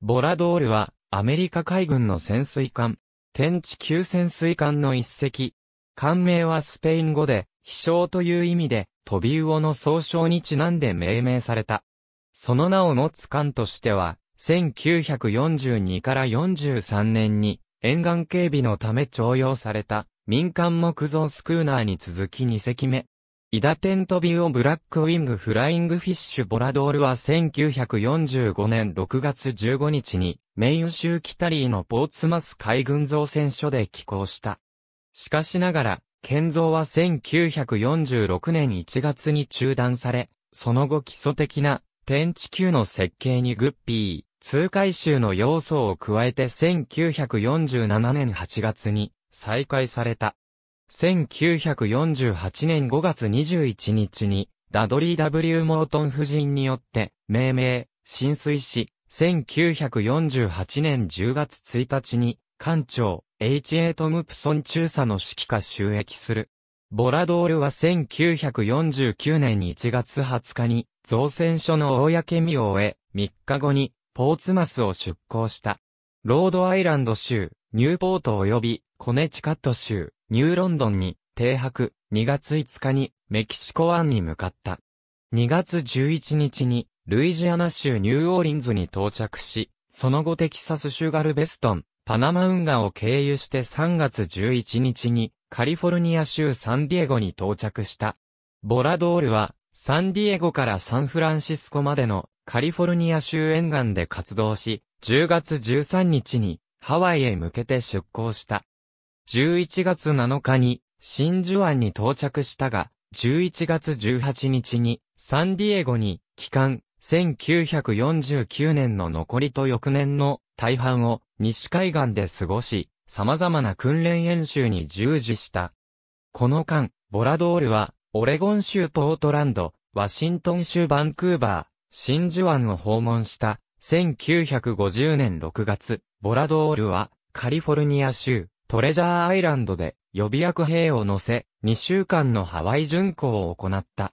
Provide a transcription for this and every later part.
ボラドールは、アメリカ海軍の潜水艦、天地級潜水艦の一隻。艦名はスペイン語で、飛翔という意味で、飛び魚の総称にちなんで命名された。その名を持つ艦としては、1942から43年に、沿岸警備のため徴用された、民間木造スクーナーに続き2隻目。イダテントビオブラックウィングフライングフィッシュボラドールは1945年6月15日にメイン州キタリーのポーツマス海軍造船所で寄港した。しかしながら、建造は1946年1月に中断され、その後基礎的な天地球の設計にグッピー、通海州の要素を加えて1947年8月に再開された。1948年5月21日に、ダドリー・ W・ モートン夫人によって、命名、浸水し、1948年10月1日に、艦長、H.A. トムプソン中佐の指揮下収益する。ボラドールは1949年1月20日に、造船所の公見を終え、3日後に、ポーツマスを出港した。ロードアイランド州、ニューポート及びコネチカット州、ニューロンドンに停泊、2月5日にメキシコ湾に向かった。2月11日にルイジアナ州ニューオーリンズに到着し、その後テキサス州ガルベストン、パナマ運河を経由して3月11日にカリフォルニア州サンディエゴに到着した。ボラドールはサンディエゴからサンフランシスコまでのカリフォルニア州沿岸で活動し、10月13日にハワイへ向けて出港した。11月7日に真珠湾に到着したが、11月18日にサンディエゴに帰還、1949年の残りと翌年の大半を西海岸で過ごし、様々な訓練演習に従事した。この間、ボラドールは、オレゴン州ポートランド、ワシントン州バンクーバー、真珠湾を訪問した、1950年6月、ボラドールは、カリフォルニア州、トレジャーアイランドで、予備役兵を乗せ、2週間のハワイ巡航を行った。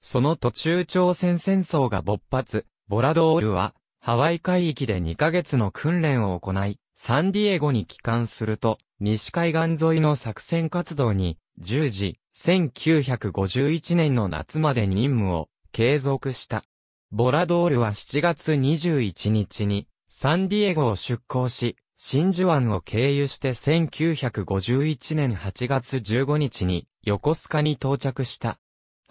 その途中朝鮮戦争が勃発、ボラドールは、ハワイ海域で2ヶ月の訓練を行い、サンディエゴに帰還すると、西海岸沿いの作戦活動に、10時、1951年の夏まで任務を継続した。ボラドールは7月21日にサンディエゴを出港し、真珠湾を経由して1951年8月15日に横須賀に到着した。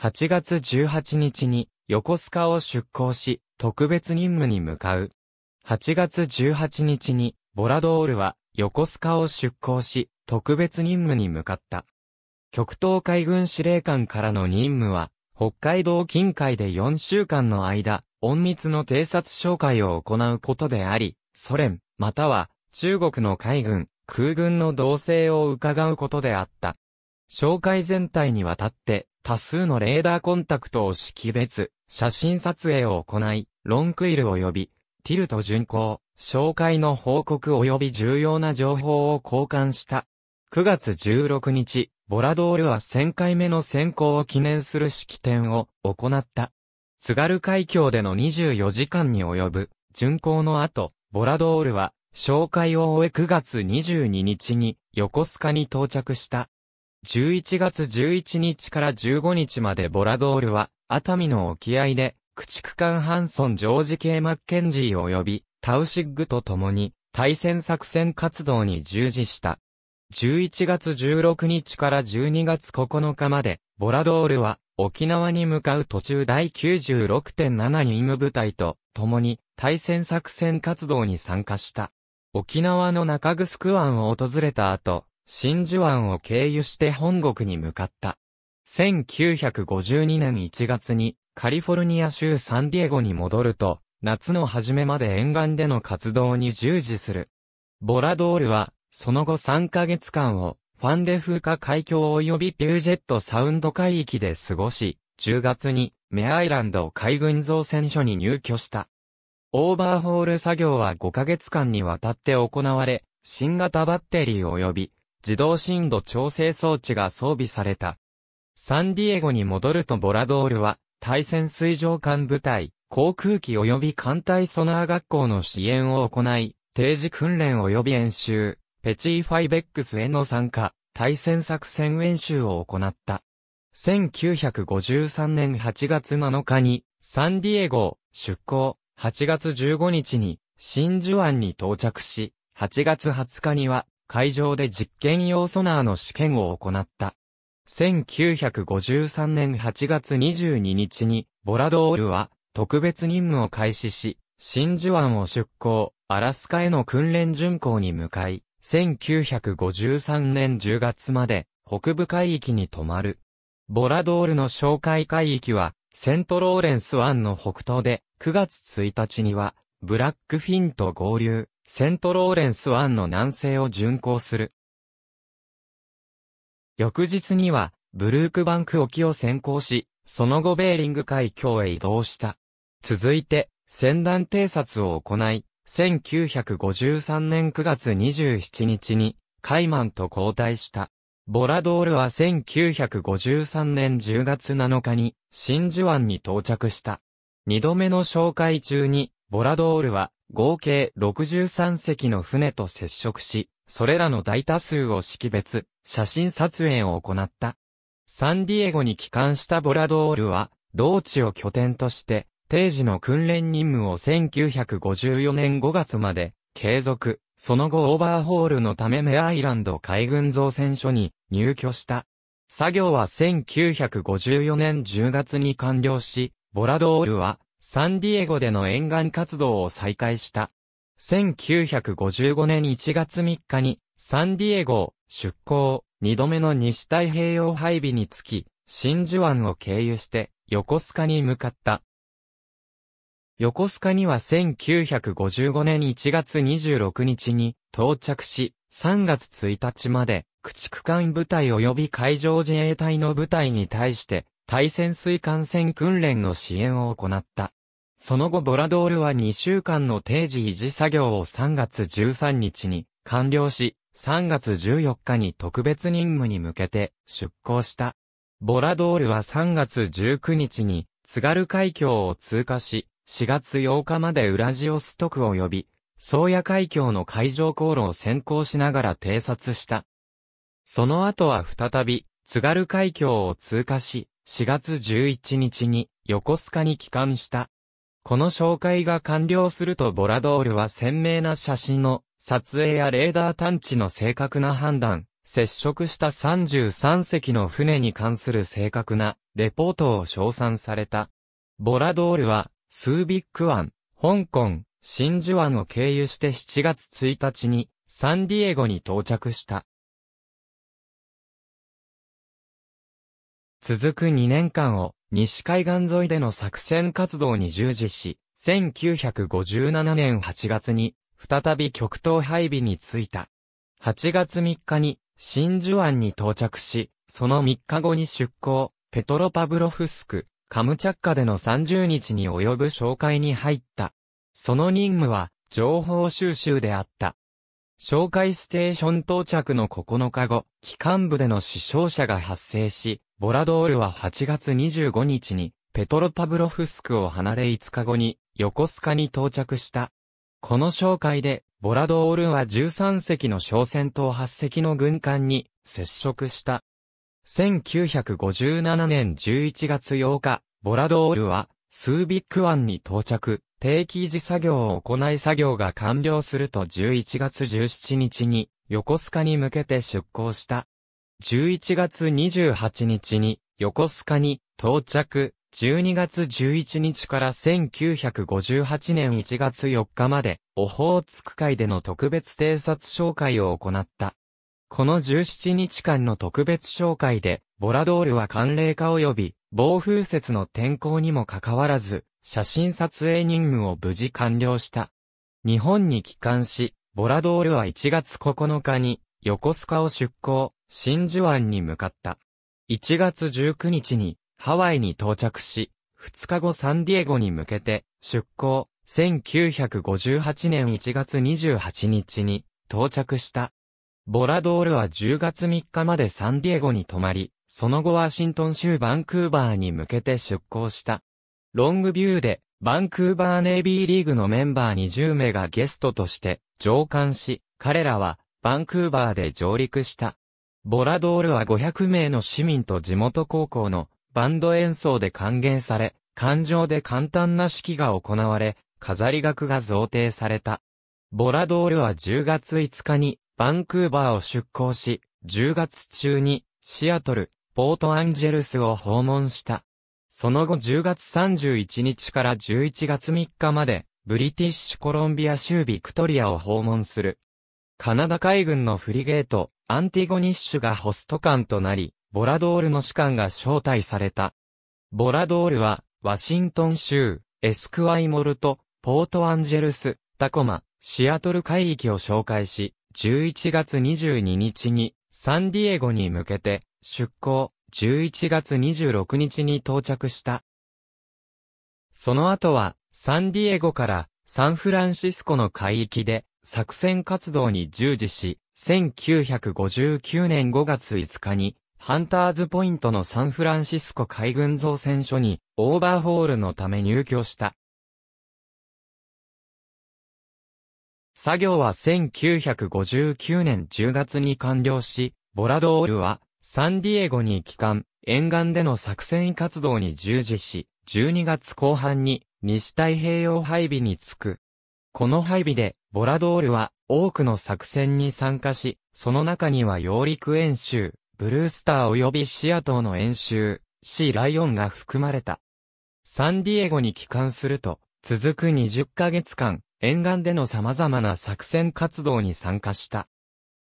8月18日に横須賀を出港し、特別任務に向かう。8月18日にボラドールは横須賀を出港し、特別任務に向かった。極東海軍司令官からの任務は、北海道近海で4週間の間、隠密の偵察紹介を行うことであり、ソ連、または中国の海軍、空軍の動静を伺うことであった。紹介全体にわたって、多数のレーダーコンタクトを識別、写真撮影を行い、ロンクイル及び、ティルト巡航、紹介の報告及び重要な情報を交換した。9月16日、ボラドールは1000回目の選考を記念する式典を行った。津軽海峡での24時間に及ぶ巡航の後、ボラドールは、紹介を終え9月22日に横須賀に到着した。11月11日から15日までボラドールは、熱海の沖合で、駆逐艦ハンソン・ジョージ・ K・ マッケンジー及び、タウシッグと共に、対戦作戦活動に従事した。11月16日から12月9日まで、ボラドールは、沖縄に向かう途中第96.7任務部隊と共に対戦作戦活動に参加した。沖縄の中城湾を訪れた後、真珠湾を経由して本国に向かった。1952年1月にカリフォルニア州サンディエゴに戻ると、夏の初めまで沿岸での活動に従事する。ボラドールは、その後3ヶ月間を、ファンデフーカ海峡及びピュージェットサウンド海域で過ごし、10月にメアイランド海軍造船所に入居した。オーバーホール作業は5ヶ月間にわたって行われ、新型バッテリー及び自動振度調整装置が装備された。サンディエゴに戻るとボラドールは、対戦水上艦部隊、航空機及び艦隊ソナー学校の支援を行い、定時訓練及び演習、ペチー・ファイベックスへの参加、対戦作戦演習を行った。1953年8月7日に、サンディエゴ、出港、8月15日に、真珠湾に到着し、8月20日には、海上で実験用ソナーの試験を行った。1953年8月22日に、ボラドールは、特別任務を開始し、真珠湾を出港、アラスカへの訓練巡航に向かい、1953年10月まで北部海域に止まる。ボラドールの紹介海域は、セントローレンス湾の北東で、9月1日には、ブラックフィンと合流、セントローレンス湾の南西を巡航する。翌日には、ブルークバンク沖を先行し、その後ベーリング海峡へ移動した。続いて、船団偵察を行い、1953年9月27日に、カイマンと交代した。ボラドールは1953年10月7日に、真珠湾に到着した。二度目の紹介中に、ボラドールは、合計63隻の船と接触し、それらの大多数を識別、写真撮影を行った。サンディエゴに帰還したボラドールは、同地を拠点として、定時の訓練任務を1954年5月まで継続、その後オーバーホールのためメアイランド海軍造船所に入居した。作業は1954年10月に完了し、ボラドールはサンディエゴでの沿岸活動を再開した。1955年1月3日にサンディエゴを出港、2度目の西太平洋配備につき、真珠湾を経由して横須賀に向かった。横須賀には1955年1月26日に到着し、3月1日まで駆逐艦部隊及び海上自衛隊の部隊に対して対潜水艦船訓練の支援を行った。その後ボラドールは2週間の定時維持作業を3月13日に完了し、3月14日に特別任務に向けて出港した。ボラドールは3月19日に津軽海峡を通過し、4月8日までウラジオストク及び、宗谷海峡の海上航路を先行しながら偵察した。その後は再び、津軽海峡を通過し、4月11日に横須賀に帰還した。この紹介が完了するとボラドールは鮮明な写真の撮影やレーダー探知の正確な判断、接触した33隻の船に関する正確なレポートを称賛された。ボラドールはスービック湾、香港、真珠湾を経由して7月1日にサンディエゴに到着した。続く2年間を西海岸沿いでの作戦活動に従事し、1957年8月に再び極東配備に着いた。8月3日に真珠湾に到着し、その3日後に出港、ペトロパブロフスク、カムチャッカでの30日に及ぶ紹介に入った。その任務は、情報収集であった。紹介ステーション到着の9日後、機関部での死傷者が発生し、ボラドールは8月25日に、ペトロパブロフスクを離れ5日後に、横須賀に到着した。この紹介で、ボラドールは13隻の小戦闘8隻の軍艦に接触した。1957年11月8日、ボラドールは、スービック湾に到着、定期維持作業を行い作業が完了すると11月17日に、横須賀に向けて出港した。11月28日に、横須賀に到着、12月11日から1958年1月4日まで、オホーツク海での特別偵察紹介を行った。この17日間の特別紹介で、ボラドールは寒冷化及び暴風雪の天候にもかかわらず、写真撮影任務を無事完了した。日本に帰還し、ボラドールは1月9日に横須賀を出港、真珠湾に向かった。1月19日にハワイに到着し、2日後サンディエゴに向けて出港、1958年1月28日に到着した。ボラドールは10月3日までサンディエゴに泊まり、その後ワシントン州バンクーバーに向けて出港した。ロングビューで、バンクーバーネイビーリーグのメンバー20名がゲストとして上官し、彼らはバンクーバーで上陸した。ボラドールは500名の市民と地元高校のバンド演奏で歓迎され、感情で簡単な式が行われ、飾り額が贈呈された。ボラドールは10月5日にバンクーバーを出港し、10月中に、シアトル、ポートアンジェルスを訪問した。その後10月31日から11月3日まで、ブリティッシュコロンビア州ビクトリアを訪問する。カナダ海軍のフリゲート、アンティゴニッシュがホスト艦となり、ボラドールの士官が招待された。ボラドールは、ワシントン州、エスクワイモルト、ポートアンジェルス、タコマ、シアトル海域を紹介し、11月22日にサンディエゴに向けて出港、11月26日に到着した。その後はサンディエゴからサンフランシスコの海域で作戦活動に従事し、1959年5月5日にハンターズポイントのサンフランシスコ海軍造船所にオーバーホールのため入居した。作業は1959年10月に完了し、ボラドールはサンディエゴに帰還、沿岸での作戦活動に従事し、12月後半に西太平洋配備に着く。この配備で、ボラドールは多くの作戦に参加し、その中には揚陸演習、ブルースター及びシアトの演習、シーライオンが含まれた。サンディエゴに帰還すると、続く20ヶ月間、沿岸での様々な作戦活動に参加した。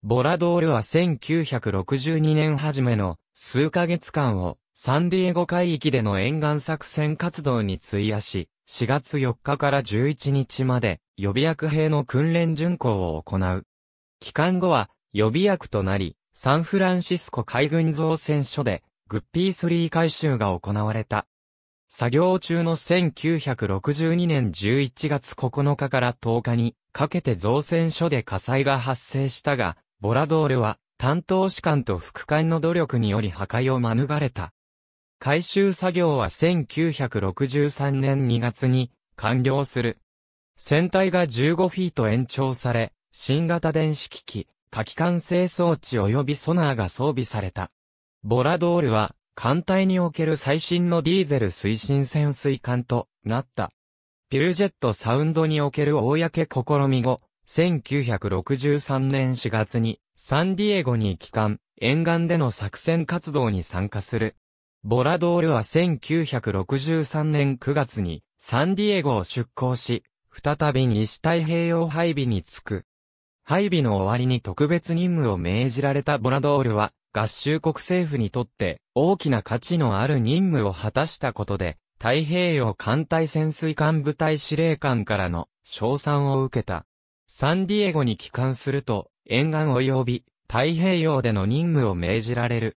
ボラドールは1962年初めの数ヶ月間をサンディエゴ海域での沿岸作戦活動に費やし、4月4日から11日まで予備役兵の訓練巡行を行う。期間後は予備役となり、サンフランシスコ海軍造船所でグッピー3回収が行われた。作業中の1962年11月9日から10日にかけて造船所で火災が発生したが、ボラドールは担当士官と副官の努力により破壊を免れた。回収作業は1963年2月に完了する。船体が15フィート延長され、新型電子機器、火器管制装置及びソナーが装備された。ボラドールは艦隊における最新のディーゼル推進潜水艦となった。ピュージェットサウンドにおける公試み後、1963年4月にサンディエゴに帰還、沿岸での作戦活動に参加する。ボラドールは1963年9月にサンディエゴを出港し、再び西太平洋配備に着く。配備の終わりに特別任務を命じられたボラドールは、合衆国政府にとって大きな価値のある任務を果たしたことで、太平洋艦隊潜水艦部隊司令官からの賞賛を受けた。サンディエゴに帰還すると、沿岸及び太平洋での任務を命じられる。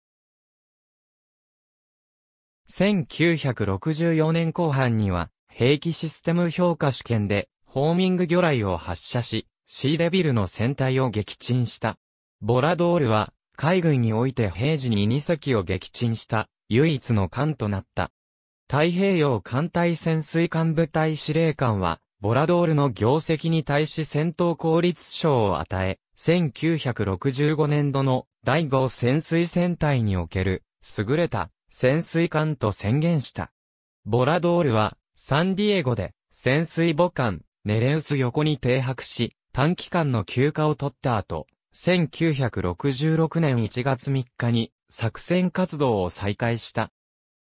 1964年後半には、兵器システム評価試験で、ホーミング魚雷を発射し、シーデビルの船体を撃沈した。ボラドールは、海軍において平時に2隻を撃沈した唯一の艦となった。太平洋艦隊潜水艦部隊司令官は、ボラドールの業績に対し戦闘効率賞を与え、1965年度の第5潜水戦隊における優れた潜水艦と宣言した。ボラドールはサンディエゴで潜水母艦ネレウス横に停泊し短期間の休暇を取った後、1966年1月3日に作戦活動を再開した。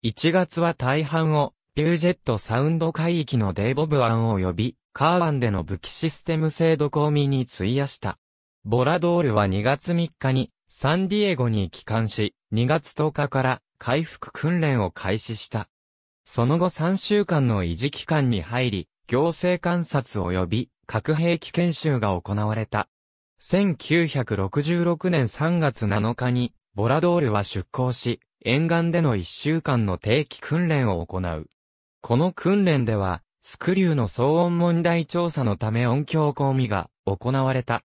1月は大半をビュージェットサウンド海域のデーボブ湾及びカー湾での武器システム制度公民に費やした。ボラドールは2月3日にサンディエゴに帰還し、2月10日から回復訓練を開始した。その後3週間の維持期間に入り、行政観察及び核兵器研修が行われた。1966年3月7日に、ボラドールは出港し、沿岸での1週間の定期訓練を行う。この訓練では、スクリューの騒音問題調査のため音響込みが行われた。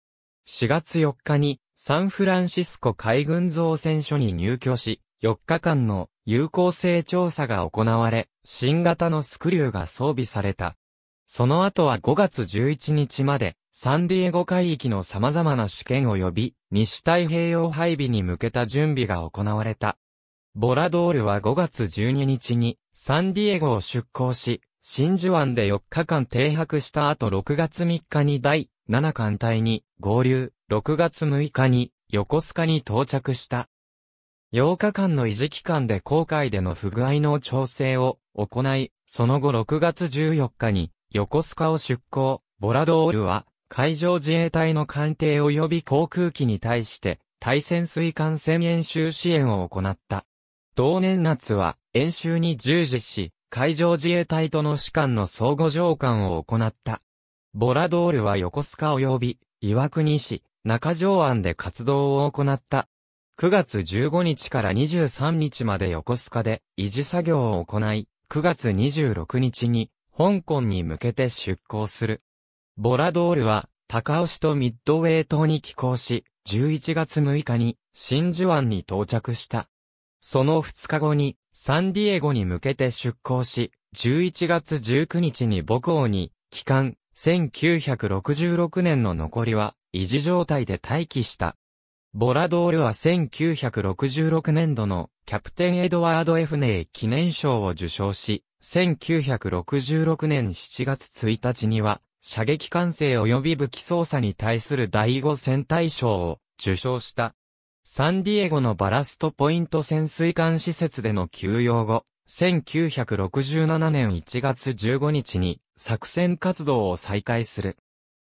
4月4日に、サンフランシスコ海軍造船所に入居し、4日間の有効性調査が行われ、新型のスクリューが装備された。その後は5月11日までサンディエゴ海域の様々な試験及び、西太平洋配備に向けた準備が行われた。ボラドールは5月12日に、サンディエゴを出港し、真珠湾で4日間停泊した後6月3日に第7艦隊に合流、6月6日に横須賀に到着した。8日間の維持期間で航海での不具合の調整を行い、その後6月14日に横須賀を出港、ボラドールは海上自衛隊の艦艇及び航空機に対して、対潜水艦戦演習支援を行った。同年夏は、演習に従事し、海上自衛隊との士官の相互乗官を行った。ボラドールは横須賀及び、岩国市、中条湾で活動を行った。9月15日から23日まで横須賀で維持作業を行い、9月26日に香港に向けて出港する。ボラドールは、高尾市とミッドウェイ島に寄港し、11月6日に真珠湾に到着した。その2日後に、サンディエゴに向けて出港し、11月19日に母港に、帰還、1966年の残りは、維持状態で待機した。ボラドールは1966年度のキャプテンエドワード・エフネー記念賞を受賞し、1966年7月1日には射撃管制及び武器操作に対する第5戦隊賞を受賞した。サンディエゴのバラストポイント潜水艦施設での休養後、1967年1月15日に作戦活動を再開する。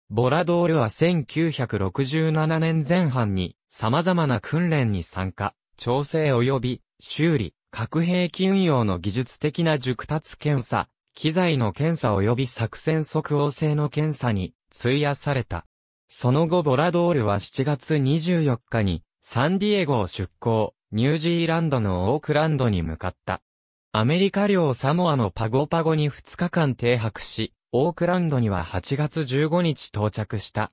ボラドールは1967年前半に様々な訓練に参加、調整及び修理、核兵器運用の技術的な熟達検査、機材の検査及び作戦即応性の検査に費やされた。その後ボラドールは7月24日にサンディエゴを出港、ニュージーランドのオークランドに向かった。アメリカ領サモアのパゴパゴに2日間停泊し、オークランドには8月15日到着した。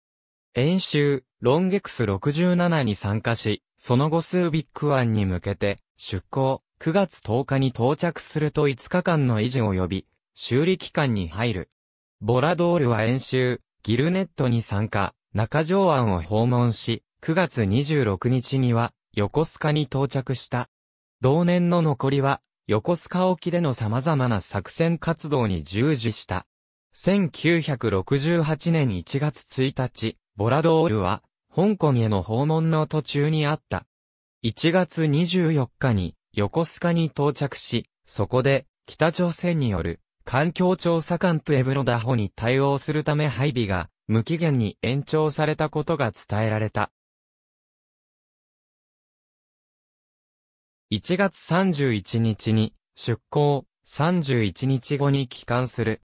演習、ロンゲクス67に参加し、その後スービック湾に向けて、出港、9月10日に到着すると5日間の維持及び、修理期間に入る。ボラドールは演習、ギルネットに参加、中条案を訪問し、9月26日には、横須賀に到着した。同年の残りは、横須賀沖での様々な作戦活動に従事した。1968年1月1日、ボラドールは、香港への訪問の途中にあった。1月24日に、横須賀に到着し、そこで、北朝鮮による、環境調査官プエブロダホに対応するため配備が無期限に延長されたことが伝えられた。1月31日に出港、31日後に帰還する。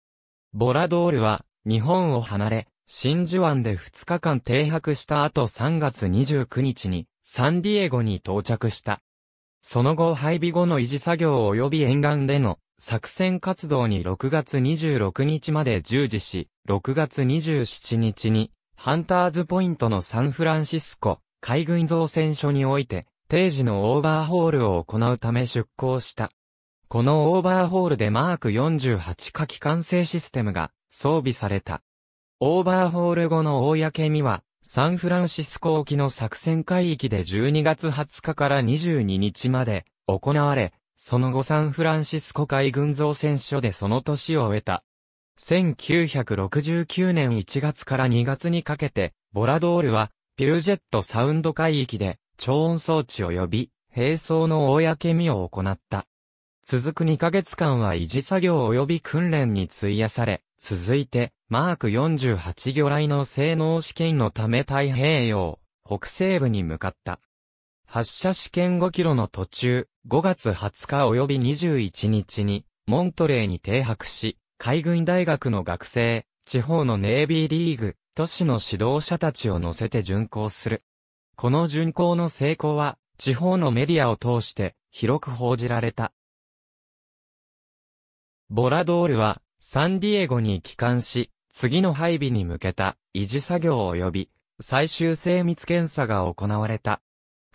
ボラドールは日本を離れ、真珠湾で2日間停泊した後3月29日にサンディエゴに到着した。その後配備後の維持作業及び沿岸での作戦活動に6月26日まで従事し、6月27日に、ハンターズポイントのサンフランシスコ、海軍造船所において、定時のオーバーホールを行うため出港した。このオーバーホールでマーク48火器管制システムが装備された。オーバーホール後の公には、サンフランシスコ沖の作戦海域で12月20日から22日まで行われ、その後サンフランシスコ海軍造船所でその年を終えた。1969年1月から2月にかけて、ボラドールは、ピュージェットサウンド海域で、超音装置及び、並走の公見を行った。続く2ヶ月間は維持作業及び訓練に費やされ、続いて、マーク48魚雷の性能試験のため太平洋、北西部に向かった。発射試験5キロの途中、5月20日及び21日に、モントレーに停泊し、海軍大学の学生、地方のネイビーリーグ、都市の指導者たちを乗せて巡航する。この巡航の成功は、地方のメディアを通して、広く報じられた。ボラドールは、サンディエゴに帰還し、次の配備に向けた、維持作業及び、最終精密検査が行われた。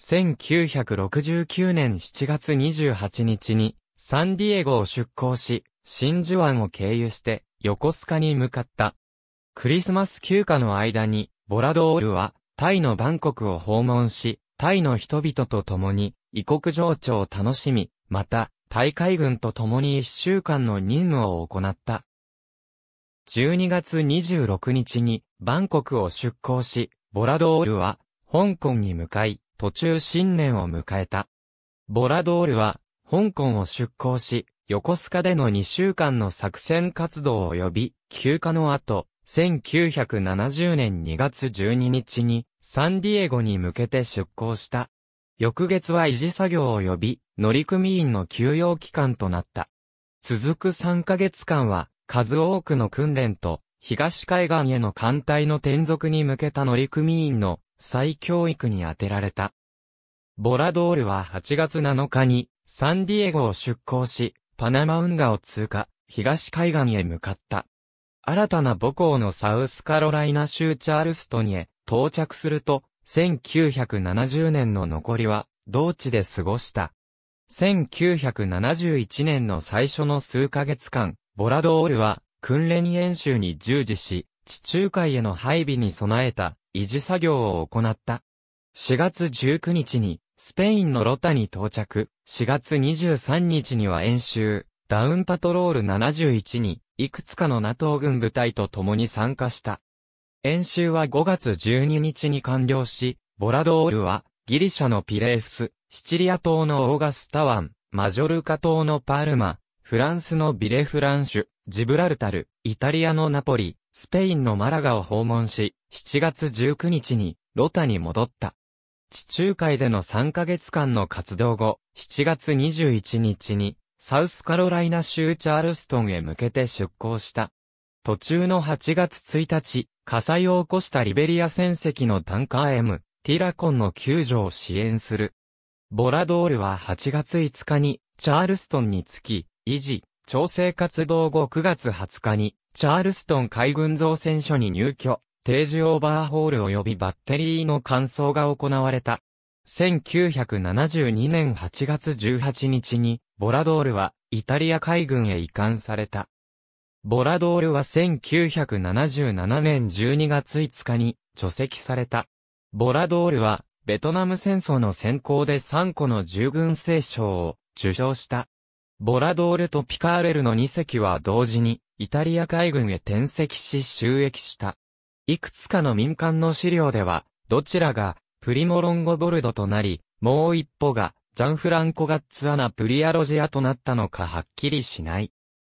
1969年7月28日に、サンディエゴを出港し、真珠湾を経由して、横須賀に向かった。クリスマス休暇の間に、ボラドールは、タイのバンコクを訪問し、タイの人々と共に、異国情緒を楽しみ、また、タイ海軍と共に1週間の任務を行った。12月26日に、バンコクを出港し、ボラドールは、香港に向かい、途中新年を迎えた。ボラドールは、香港を出港し、横須賀での2週間の作戦活動及び、休暇の後、1970年2月12日に、サンディエゴに向けて出港した。翌月は維持作業及び、乗組員の休養期間となった。続く3ヶ月間は、数多くの訓練と、東海岸への艦隊の転属に向けた乗組員の再教育に充てられた。ボラドールは8月7日にサンディエゴを出港し、パナマ運河を通過、東海岸へ向かった。新たな母校のサウスカロライナ州チャールストニへ到着すると、1970年の残りは同地で過ごした。1971年の最初の数ヶ月間、ボラドールは訓練演習に従事し、地中海への配備に備えた維持作業を行った。4月19日に、スペインのロタに到着、4月23日には演習、ダウンパトロール71に、いくつかの NATO 軍部隊と共に参加した。演習は5月12日に完了し、ボラドールは、ギリシャのピレーフス、シチリア島のオーガスタワン、マジョルカ島のパールマ、フランスのビレフランシュ、ジブラルタル、イタリアのナポリ、スペインのマラガを訪問し、7月19日に、ロタに戻った。地中海での3ヶ月間の活動後、7月21日に、サウスカロライナ州チャールストンへ向けて出港した。途中の8月1日、火災を起こしたリベリア船籍のタンカー M、ティラコンの救助を支援する。ボラドールは8月5日に、チャールストンに着き、維持、調整活動後9月20日に、チャールストン海軍造船所に入居、定時オーバーホール及びバッテリーの乾燥が行われた。1972年8月18日に、ボラドールはイタリア海軍へ移管された。ボラドールは1977年12月5日に除籍された。ボラドールはベトナム戦争の先行で3個の従軍聖賞を受賞した。ボラドールとピカーレルの2隻は同時に、イタリア海軍へ転籍し収益した。いくつかの民間の資料では、どちらが、プリモロンゴボルドとなり、もう一歩が、ジャンフランコ・ガッツアナ・プリアロジアとなったのかはっきりしない。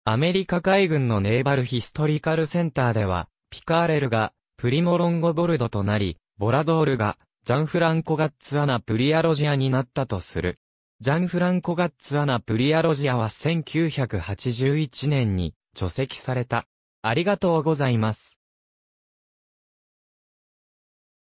アメリカ海軍のネーバルヒストリカルセンターでは、ピカーレルが、プリモロンゴボルドとなり、ボラドールが、ジャンフランコ・ガッツアナ・プリアロジアになったとする。ジャンフランコ・ガッツ・アナ・プリアロジアは1981年に著籍された。ありがとうございます。